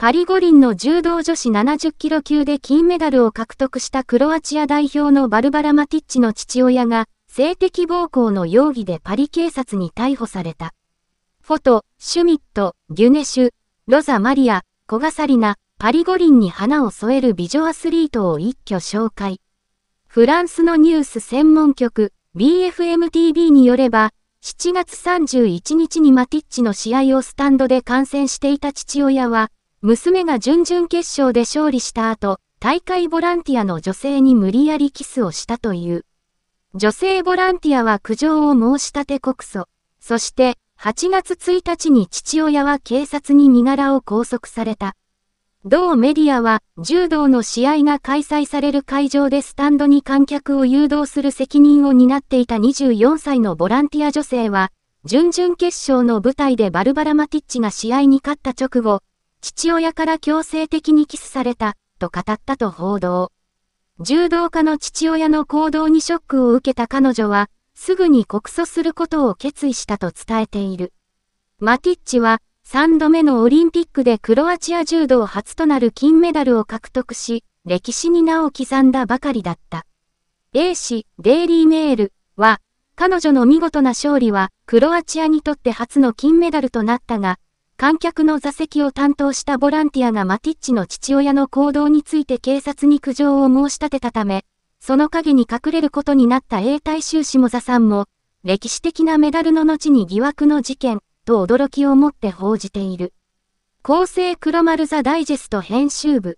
パリ五輪の柔道女子70キロ級で金メダルを獲得したクロアチア代表のバルバラ・マティッチの父親が、性的暴行の容疑でパリ警察に逮捕された。フォト、シュミット、ギュネシュ、ロザ・マリア、コガサリナ、パリ五輪に花を添える美女アスリートを一挙紹介。フランスのニュース専門局、BFMTV によれば、7月31日にマティッチの試合をスタンドで観戦していた父親は、娘が準々決勝で勝利した後、大会ボランティアの女性に無理やりキスをしたという。女性ボランティアは苦情を申し立て告訴。そして、8月1日に父親は警察に身柄を拘束された。同メディアは、柔道の試合が開催される会場でスタンドに観客を誘導する責任を担っていた24歳のボランティア女性は、準々決勝の舞台でバルバラ・マティッチが試合に勝った直後、父親から強制的にキスされた、と語ったと報道。柔道家の父親の行動にショックを受けた彼女は、すぐに告訴することを決意したと伝えている。マティッチは、3度目のオリンピックでクロアチア柔道初となる金メダルを獲得し、歴史に名を刻んだばかりだった。A 氏、デイリーメールは、彼女の見事な勝利は、クロアチアにとって初の金メダルとなったが、観客の座席を担当したボランティアがマティッチの父親の行動について警察に苦情を申し立てたため、その陰に隠れることになった英大衆下座さんも、歴史的なメダルの後に疑惑の事件、と驚きをもって報じている。厚生黒丸座ダイジェスト編集部。